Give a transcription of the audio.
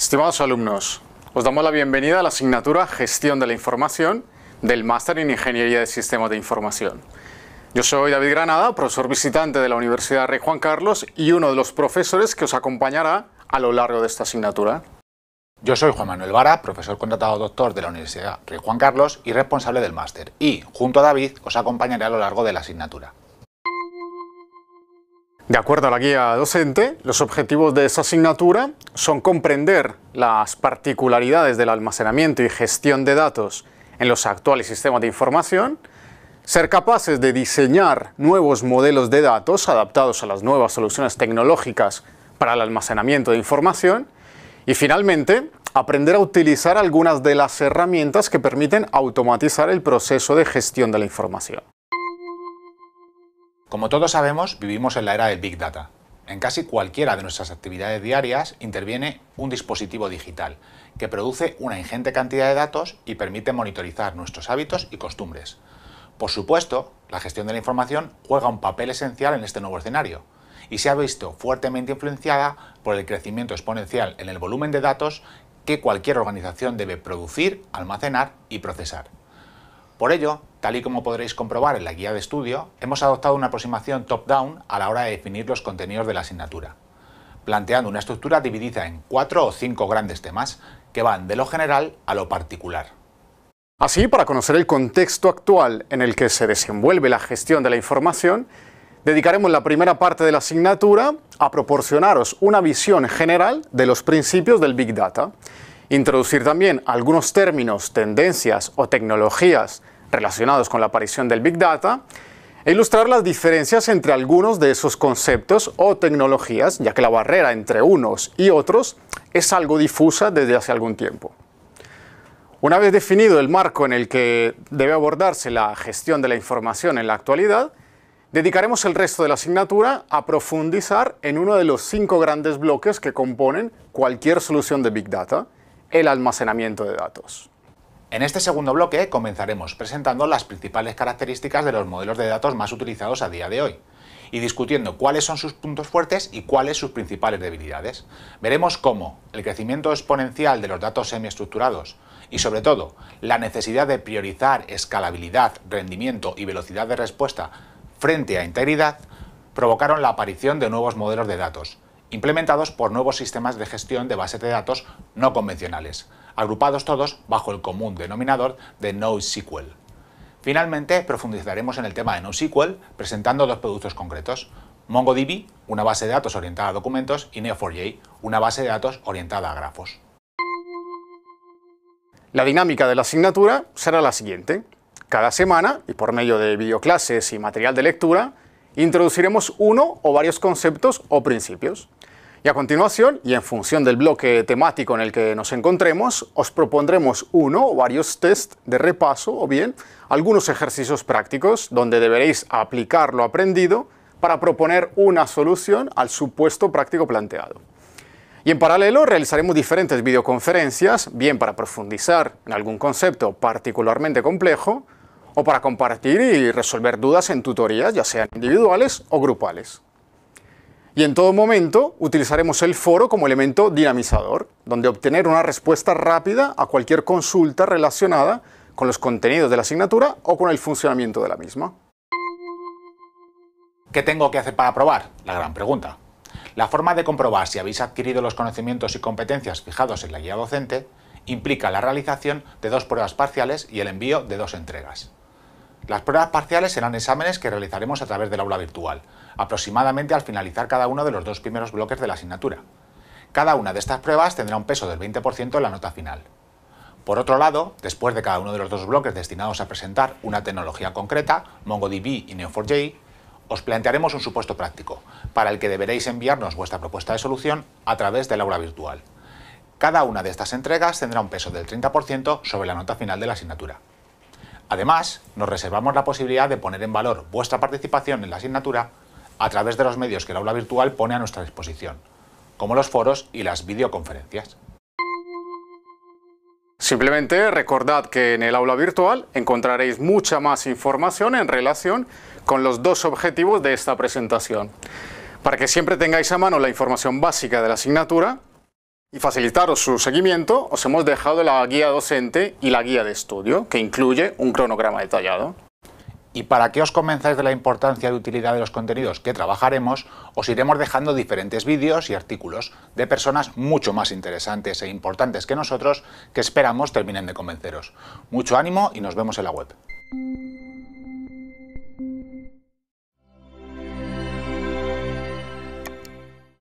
Estimados alumnos, os damos la bienvenida a la asignatura Gestión de la Información del Máster en Ingeniería de Sistemas de Información. Yo soy David Granada, profesor visitante de la Universidad Rey Juan Carlos y uno de los profesores que os acompañará a lo largo de esta asignatura. Yo soy Juan Manuel Vara, profesor contratado doctor de la Universidad Rey Juan Carlos y responsable del máster, y junto a David os acompañaré a lo largo de la asignatura. De acuerdo a la guía docente, los objetivos de esta asignatura son comprender las particularidades del almacenamiento y gestión de datos en los actuales sistemas de información, ser capaces de diseñar nuevos modelos de datos adaptados a las nuevas soluciones tecnológicas para el almacenamiento de información y finalmente aprender a utilizar algunas de las herramientas que permiten automatizar el proceso de gestión de la información. Como todos sabemos, vivimos en la era del Big Data. En casi cualquiera de nuestras actividades diarias interviene un dispositivo digital, que produce una ingente cantidad de datos y permite monitorizar nuestros hábitos y costumbres. Por supuesto, la gestión de la información juega un papel esencial en este nuevo escenario, y se ha visto fuertemente influenciada por el crecimiento exponencial en el volumen de datos que cualquier organización debe producir, almacenar y procesar. Por ello, tal y como podréis comprobar en la guía de estudio, hemos adoptado una aproximación top-down a la hora de definir los contenidos de la asignatura, planteando una estructura dividida en cuatro o cinco grandes temas que van de lo general a lo particular. Así, para conocer el contexto actual en el que se desenvuelve la gestión de la información, dedicaremos la primera parte de la asignatura a proporcionaros una visión general de los principios del Big Data, introducir también algunos términos, tendencias o tecnologías relacionados con la aparición del Big Data e ilustrar las diferencias entre algunos de esos conceptos o tecnologías, ya que la barrera entre unos y otros es algo difusa desde hace algún tiempo. Una vez definido el marco en el que debe abordarse la gestión de la información en la actualidad, dedicaremos el resto de la asignatura a profundizar en uno de los cinco grandes bloques que componen cualquier solución de Big Data, el almacenamiento de datos. En este segundo bloque comenzaremos presentando las principales características de los modelos de datos más utilizados a día de hoy y discutiendo cuáles son sus puntos fuertes y cuáles sus principales debilidades. Veremos cómo el crecimiento exponencial de los datos semiestructurados y sobre todo la necesidad de priorizar escalabilidad, rendimiento y velocidad de respuesta frente a integridad provocaron la aparición de nuevos modelos de datos implementados por nuevos sistemas de gestión de bases de datos no convencionales, agrupados todos bajo el común denominador de NoSQL. Finalmente, profundizaremos en el tema de NoSQL presentando dos productos concretos, MongoDB, una base de datos orientada a documentos, y Neo4j, una base de datos orientada a grafos. La dinámica de la asignatura será la siguiente. Cada semana, y por medio de videoclases y material de lectura, introduciremos uno o varios conceptos o principios. Y a continuación, y en función del bloque temático en el que nos encontremos, os propondremos uno o varios test de repaso o bien algunos ejercicios prácticos donde deberéis aplicar lo aprendido para proponer una solución al supuesto práctico planteado. Y en paralelo realizaremos diferentes videoconferencias, bien para profundizar en algún concepto particularmente complejo, o para compartir y resolver dudas en tutorías, ya sean individuales o grupales. Y en todo momento utilizaremos el foro como elemento dinamizador, donde obtener una respuesta rápida a cualquier consulta relacionada con los contenidos de la asignatura o con el funcionamiento de la misma. ¿Qué tengo que hacer para aprobar? La gran pregunta. La forma de comprobar si habéis adquirido los conocimientos y competencias fijados en la guía docente implica la realización de dos pruebas parciales y el envío de dos entregas. Las pruebas parciales serán exámenes que realizaremos a través del aula virtual, aproximadamente al finalizar cada uno de los dos primeros bloques de la asignatura. Cada una de estas pruebas tendrá un peso del 20% en la nota final. Por otro lado, después de cada uno de los dos bloques destinados a presentar una tecnología concreta, MongoDB y Neo4j, os plantearemos un supuesto práctico, para el que deberéis enviarnos vuestra propuesta de solución a través del aula virtual. Cada una de estas entregas tendrá un peso del 30% sobre la nota final de la asignatura. Además, nos reservamos la posibilidad de poner en valor vuestra participación en la asignatura a través de los medios que el aula virtual pone a nuestra disposición, como los foros y las videoconferencias. Simplemente recordad que en el aula virtual encontraréis mucha más información en relación con los dos objetivos de esta presentación. Para que siempre tengáis a mano la información básica de la asignatura, y facilitaros su seguimiento, os hemos dejado la guía docente y la guía de estudio, que incluye un cronograma detallado. Y para que os convenzáis de la importancia y utilidad de los contenidos que trabajaremos, os iremos dejando diferentes vídeos y artículos de personas mucho más interesantes e importantes que nosotros que esperamos terminen de convenceros. Mucho ánimo y nos vemos en la web.